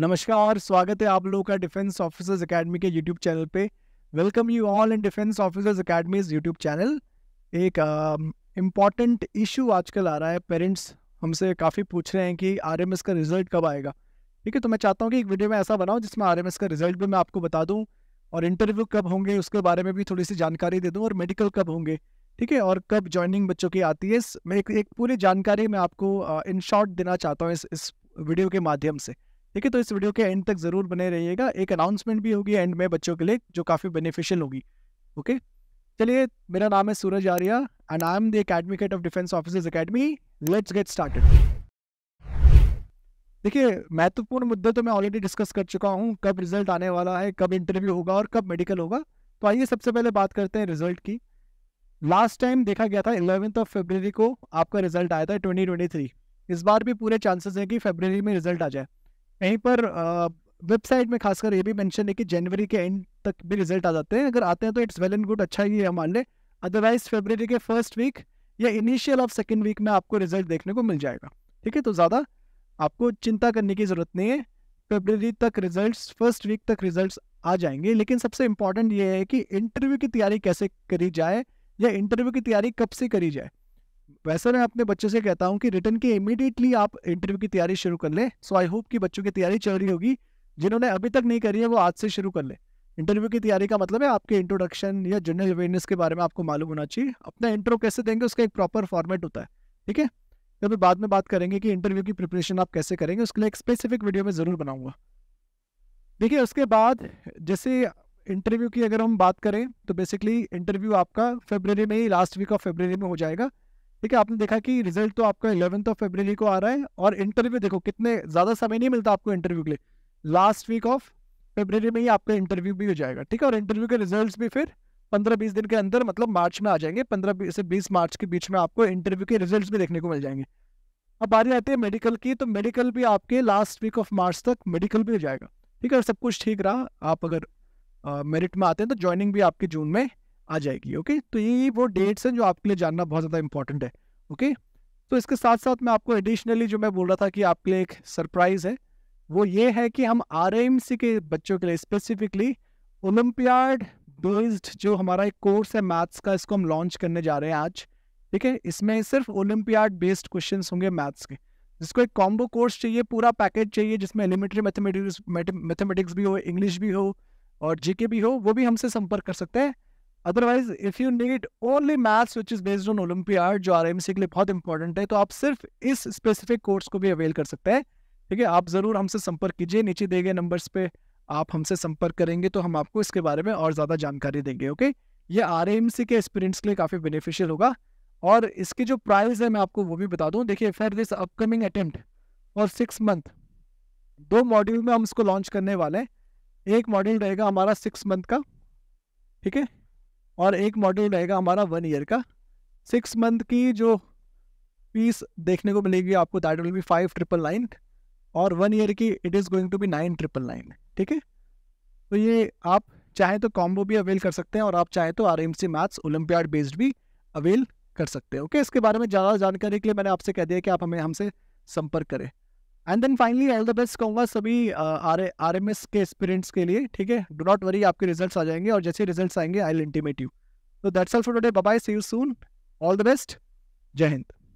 नमस्कार स्वागत है आप लोगों का डिफेंस ऑफिसर्स एकेडमी के यूट्यूब चैनल पे welcome you all in defence officers academies YouTube channel एक इम्पॉर्टेंट uh, इशू आजकल आ रहा है पेरेंट्स हमसे काफ़ी पूछ रहे हैं कि आर का रिजल्ट कब आएगा ठीक है तो मैं चाहता हूँ कि एक वीडियो में ऐसा बनाऊँ जिसमें आर का रिजल्ट भी मैं आपको बता दूँ और इंटरव्यू कब होंगे उसके बारे में भी थोड़ी सी जानकारी दे दूँ और मेडिकल कब होंगे ठीक है और कब ज्वाइनिंग बच्चों की आती है मैं एक, एक पूरी जानकारी मैं आपको इन uh, शॉर्ट देना चाहता हूँ इस इस वीडियो के माध्यम से ठीक है तो इस वीडियो के एंड तक ज़रूर बने रहिएगा एक अनाउंसमेंट भी होगी एंड में बच्चों के लिए जो काफ़ी बेनिफिशियल होगी ओके चलिए मेरा नाम है Suraj Arya and I am the academy head of defence officers academy let's get started देखिए महत्वपूर्ण मुद्दे तो मैं ऑलरेडी डिस्कस कर चुका हूँ कब रिजल्ट आने वाला है कब इंटरव्यू होगा और कब मेडिकल होगा तो आइए सबसे पहले बात करते हैं रिजल्ट की लास्ट टाइम देखा गया था इलेवेंथ ऑफ फेबररी को आपका रिजल्ट आया था थ्री इस बार भी पूरे चांसेस हैं कि फेब्रवरी में रिजल्ट आ जाए यहीं पर वेबसाइट में खासकर ये भी मेंशन है कि जनवरी के एंड तक भी रिजल्ट आ जाते हैं अगर आते हैं तो इट्स वेल एंड गुड अच्छा ही है मान लें अदरवाइज फेबररी के फर्स्ट वीक या इनिशियल ऑफ सेकेंड वीक में आपको रिजल्ट देखने को मिल जाएगा ठीक है तो ज़्यादा आपको चिंता करने की ज़रूरत नहीं है फेबररी तक रिजल्ट फर्स्ट वीक तक रिजल्ट आ जाएंगे लेकिन सबसे इम्पॉर्टेंट ये है कि इंटरव्यू की तैयारी कैसे करी जाए या इंटरव्यू की तैयारी कब से करी जाए वैसे मैं अपने बच्चों से कहता हूँ कि रिटर्न की इमीडिएटली आप इंटरव्यू की तैयारी शुरू कर लें सो आई होप कि बच्चों की तैयारी चल रही होगी जिन्होंने अभी तक नहीं करी है वो आज से शुरू कर लें इंटरव्यू की तैयारी का मतलब है आपके इंट्रोडक्शन या जनरल अवेयरनेस के बारे में आपको मालूम होना चाहिए अपना इंट्रो कैसे देंगे उसका एक प्रॉपर फॉर्मेट होता है ठीक है तो फिर बाद में बात करेंगे कि इंटरव्यू की प्रिपरेशन आप कैसे करेंगे उसके लिए एक स्पेसिफिक वीडियो में ज़रूर बनाऊंगा देखिए उसके बाद जैसे इंटरव्यू की अगर हम बात करें तो बेसिकली इंटरव्यू आपका फेबररी में ही लास्ट वीक ऑफ फेबररी में हो जाएगा ठीक है आपने देखा कि रिजल्ट तो आपका इलेवंथ ऑफ फेबर को आ रहा है और इंटरव्यू देखो कितने ज़्यादा समय नहीं मिलता आपको इंटरव्यू के लिए लास्ट वीक ऑफ फेब्रवरी में ही आपका इंटरव्यू भी हो जाएगा ठीक है और इंटरव्यू के रिजल्ट भी फिर पंद्रह बीस दिन के अंदर मतलब मार्च में आ जाएंगे पंद्रह से बीस मार्च के बीच में आपको इंटरव्यू के रिजल्ट भी देखने को मिल जाएंगे अब बारी आती है मेडिकल की तो मेडिकल भी आपके लास्ट वीक ऑफ मार्च तक मेडिकल भी हो जाएगा ठीक है सब कुछ ठीक रहा आप अगर मेरिट में आते हैं तो ज्वाइनिंग भी आपकी जून में आ जाएगी ओके तो ये वो डेट्स हैं जो आपके लिए जानना बहुत ज़्यादा इंपॉर्टेंट है ओके तो इसके साथ साथ मैं आपको एडिशनली जो मैं बोल रहा था कि आपके लिए एक सरप्राइज़ है वो ये है कि हम आर के बच्चों के लिए स्पेसिफिकली ओलम्पियाड बेस्ड जो हमारा एक कोर्स है मैथ्स का इसको हम लॉन्च करने जा रहे हैं आज ठीक है इसमें सिर्फ ओलम्पियाड बेस्ड क्वेश्चन होंगे मैथ्स के जिसको एक कॉम्बो कोर्स चाहिए पूरा पैकेज चाहिए जिसमें एलिमेंट्री मैथमेटिक्स मैथमेटिक्स भी हो इंग्लिश भी हो और जीके भी हो वो भी हमसे संपर्क कर सकते हैं otherwise if you need only maths which is based on olympiad जो आर एम सी के लिए बहुत इंपॉर्टेंट है तो आप सिर्फ इस स्पेसिफिक कोर्स को भी अवेल कर सकते हैं ठीक है आप ज़रूर हमसे संपर्क कीजिए नीचे दिए गए नंबर्स पे आप हमसे संपर्क करेंगे तो हम आपको इसके बारे में और ज़्यादा जानकारी देंगे ओके ये आर एम सी के एक्सपीरियंस के लिए काफ़ी बेनिफिशियल होगा और इसके जो प्राइस है मैं आपको वो भी बता दूँ देखिए फॉर दिस अपकमिंग अटेम्प्ट और सिक्स मंथ दो मॉड्यूल में हम इसको लॉन्च करने वाले हैं एक मॉड्यूल रहेगा हमारा सिक्स मंथ का ठीक है और एक मॉड्यूल रहेगा हमारा वन ईयर का सिक्स मंथ की जो फीस देखने को मिलेगी आपको that will be five triple nine और वन ईयर की it is going to be nine triple nine ठीक है तो ये आप चाहे तो कॉम्बो भी अवेल कर सकते हैं और आप चाहे तो R M C maths olympiad based भी अवेल कर सकते हैं ओके इसके बारे में ज़्यादा जानकारी के लिए मैंने आपसे कह दिया कि आप हमें हमसे संपर्क करें and then finally all the best कहूँगा सभी आर आर एम एस के एक्सपीरियंट्स के लिए ठीक है डो नॉट वरी आपके रिजल्ट आ जाएंगे और जैसे रिजल्ट आएंगे आई विल इंटीमेट यू तो that's all for today bye see you soon all the best जय हिंद